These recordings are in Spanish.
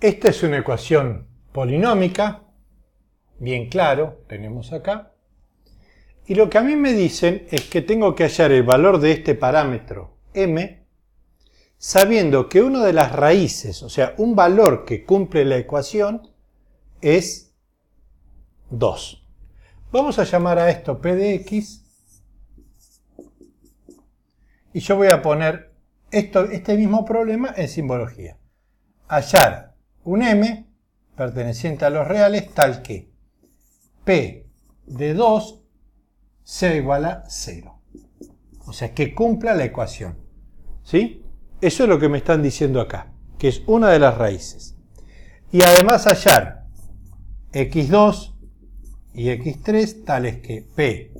Esta es una ecuación polinómica, bien claro, tenemos acá. Y lo que a mí me dicen es que tengo que hallar el valor de este parámetro m, sabiendo que una de las raíces, o sea, un valor que cumple la ecuación, es 2. Vamos a llamar a esto p de x. Y yo voy a poner esto, este mismo problema en simbología. Hallar un m perteneciente a los reales tal que p de 2 sea igual a 0. O sea, que cumpla la ecuación. ¿Sí? Eso es lo que me están diciendo acá, que es una de las raíces. Y además hallar x2 y x3 tales que p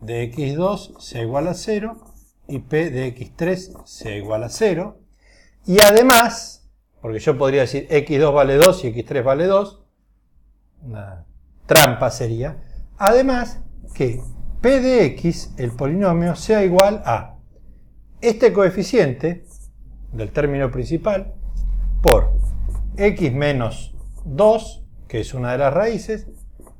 de x2 sea igual a 0 y p de x3 sea igual a 0. Y además porque yo podría decir x2 vale 2 y x3 vale 2. Una trampa sería. Además que p de x, el polinomio, sea igual a este coeficiente del término principal por x menos 2, que es una de las raíces,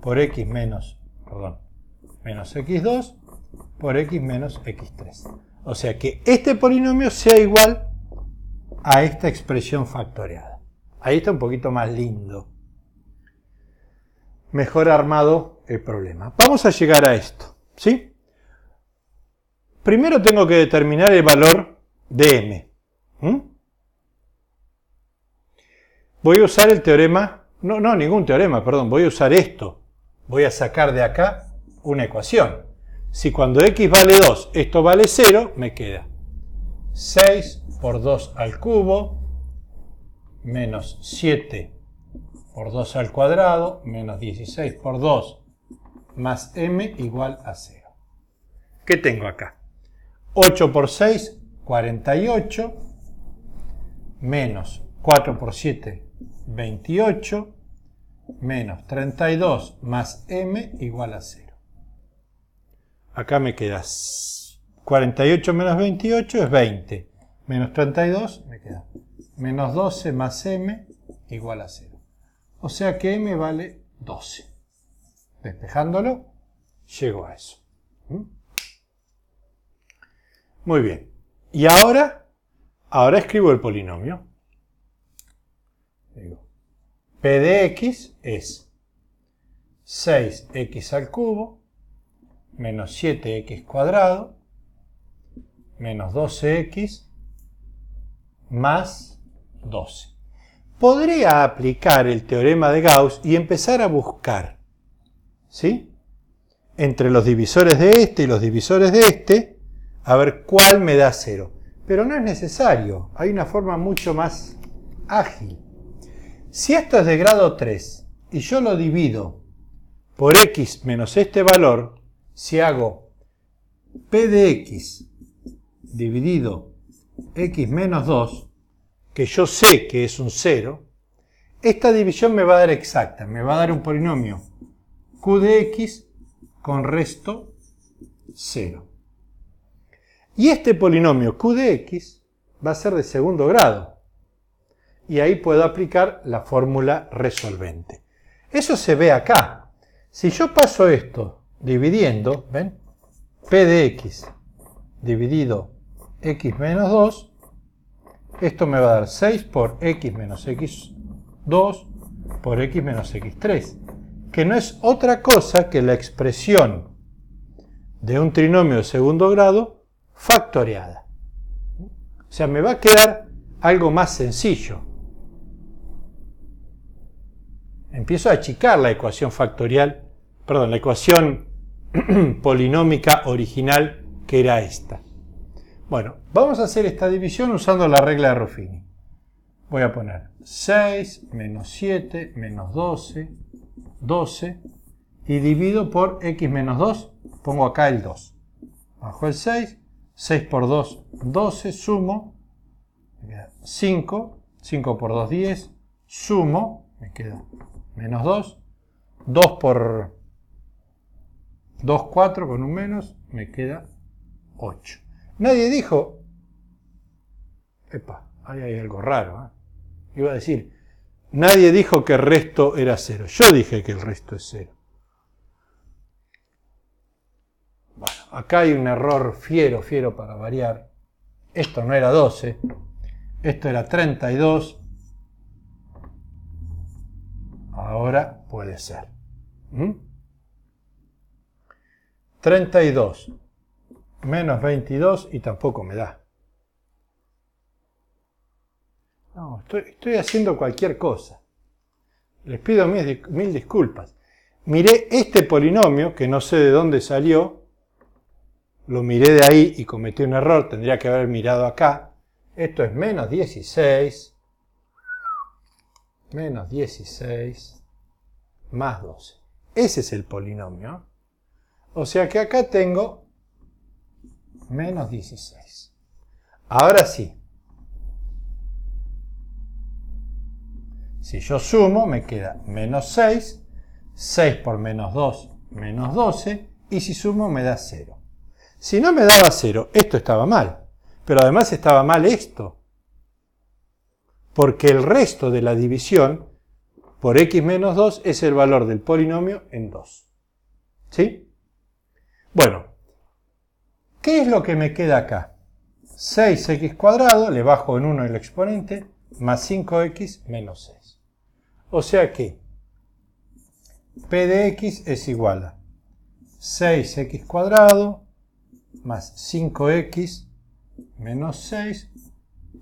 por x menos, perdón, menos x2 por x menos x3. O sea que este polinomio sea igual a esta expresión factoriada. Ahí está un poquito más lindo. Mejor armado el problema. Vamos a llegar a esto, ¿sí? Primero tengo que determinar el valor de m. Voy a usar el teorema, no, no, ningún teorema, perdón, voy a usar esto. Voy a sacar de acá una ecuación. Si cuando x vale 2, esto vale 0, me queda 6 por 2 al cubo menos 7 por 2 al cuadrado menos 16 por 2 más m igual a 0. ¿Qué tengo acá? 8 por 6, 48, menos 4 por 7, 28, menos 32 más m igual a 0. Acá me queda 48 menos 28 es 20. Menos 32 me queda. Menos 12 más m igual a 0. O sea que m vale 12. Despejándolo, llego a eso. ¿Mm? Muy bien. Y ahora, ahora escribo el polinomio. P de x es 6x al cubo menos 7x cuadrado menos 12x más 12. Podría aplicar el teorema de Gauss y empezar a buscar, ¿sí? Entre los divisores de este y los divisores de este, a ver cuál me da 0. Pero no es necesario, hay una forma mucho más ágil. Si esto es de grado 3 y yo lo divido por x menos este valor, si hago p de x dividido x menos 2, que yo sé que es un 0, esta división me va a dar exacta, me va a dar un polinomio q de x con resto 0. Y este polinomio q de x va a ser de segundo grado. Y ahí puedo aplicar la fórmula resolvente. Eso se ve acá. Si yo paso esto dividiendo, ¿ven? p de x dividido x menos 2. Esto me va a dar 6 por x menos x2 por x menos x3. Que no es otra cosa que la expresión de un trinomio de segundo grado factoriada. O sea, me va a quedar algo más sencillo. Empiezo a achicar la ecuación factorial, perdón, la ecuación polinómica original que era esta. Bueno, vamos a hacer esta división usando la regla de Ruffini. Voy a poner 6 menos 7 menos 12, 12, y divido por x menos 2, pongo acá el 2. Bajo el 6, 6 por 2, 12, sumo, me queda 5, 5 por 2, 10, sumo, me queda menos 2, 2 por 2, 4 con un menos, me queda 8. Nadie dijo, epa, ahí hay algo raro. ¿eh?". Iba a decir, nadie dijo que el resto era cero. Yo dije que el resto es cero. Bueno, acá hay un error fiero, fiero para variar. Esto no era 12, esto era 32. Ahora puede ser. 32 menos 22 y tampoco me da. No, estoy, haciendo cualquier cosa. Les pido mil, mil disculpas. Miré este polinomio, que no sé de dónde salió, lo miré de ahí y cometí un error, tendría que haber mirado acá. Esto es menos 16, menos 16, más 12. Ese es el polinomio. O sea que acá tengo menos 16. Ahora sí. Si yo sumo, me queda menos 6. 6 por menos 2, menos 12. Y si sumo, me da 0. Si no me daba 0, esto estaba mal. Pero además estaba mal esto. Porque el resto de la división por x menos 2 es el valor del polinomio en 2. ¿Sí? Bueno, ¿Qué es lo que me queda acá? 6x cuadrado, le bajo en 1 el exponente, más 5x menos 6. O sea que p de x es igual a 6x cuadrado más 5x menos 6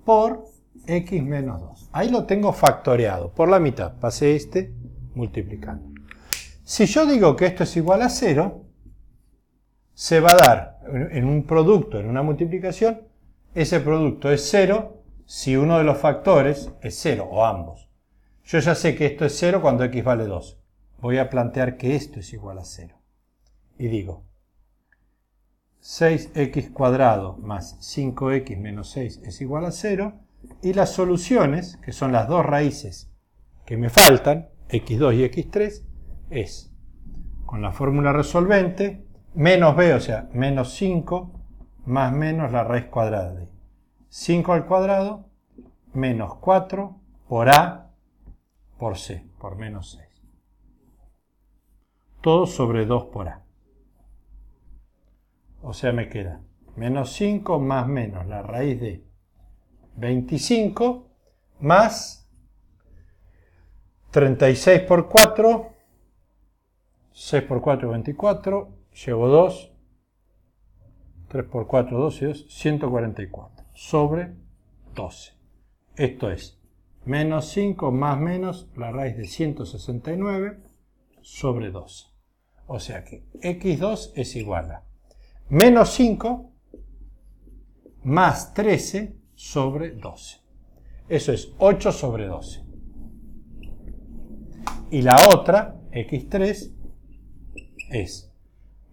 por x menos 2. Ahí lo tengo factoreado, por la mitad. Pasé este multiplicando. Si yo digo que esto es igual a 0, se va a dar en un producto, en una multiplicación, ese producto es cero si uno de los factores es cero o ambos. Yo ya sé que esto es cero cuando x vale 2. Voy a plantear que esto es igual a cero. Y digo, 6x cuadrado más 5x menos 6 es igual a 0. Y las soluciones, que son las dos raíces que me faltan, x2 y x3, es con la fórmula resolvente menos b, o sea, menos 5 más menos la raíz cuadrada de 5 al cuadrado menos 4 por a por c, por menos 6. Todo sobre 2 por a. O sea, me queda menos 5 más menos la raíz de 25 más 36 por 4, 6 por 4 es 24, llevo 2, 3 por 4, 12, 144 sobre 12. Esto es menos 5 más menos la raíz de 169 sobre 12. O sea que x2 es igual a menos 5 más 13 sobre 12. Eso es 8 sobre 12. Y la otra, x3, es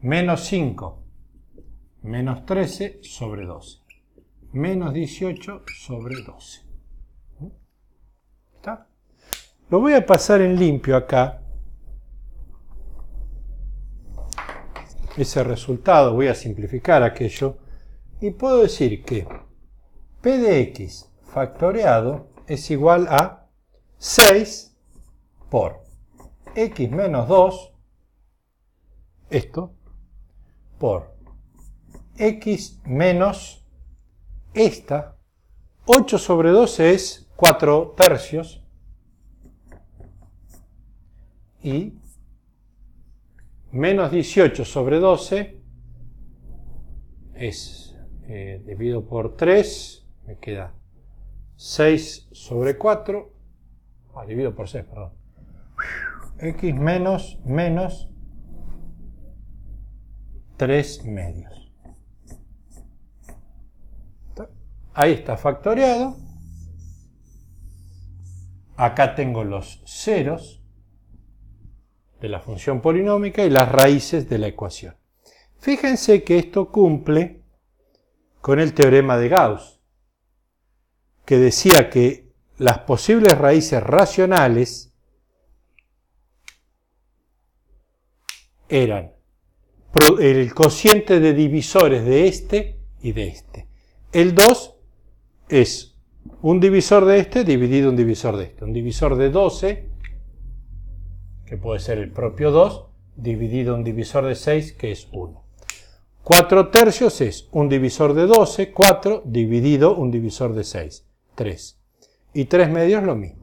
menos 5, menos 13 sobre 12, menos 18 sobre 12. ¿Mm? ¿Está? Lo voy a pasar en limpio acá. Ese resultado, voy a simplificar aquello. Y puedo decir que P de X factoriado es igual a 6 por X menos 2, esto, por x menos esta. 8 sobre 12 es 4 tercios. Y menos 18 sobre 12 es eh, dividido por 3, me queda 6 sobre 4, ah, dividido por 6, perdón. X menos menos ...tres medios. Ahí está factoreado. Acá tengo los ceros de la función polinómica y las raíces de la ecuación. Fíjense que esto cumple con el teorema de Gauss, que decía que las posibles raíces racionales eran el cociente de divisores de este y de este. El 2 es un divisor de este dividido un divisor de este. Un divisor de 12, que puede ser el propio 2, dividido un divisor de 6, que es 1. 4 tercios es un divisor de 12, 4 dividido un divisor de 6, 3. Y 3 medios lo mismo.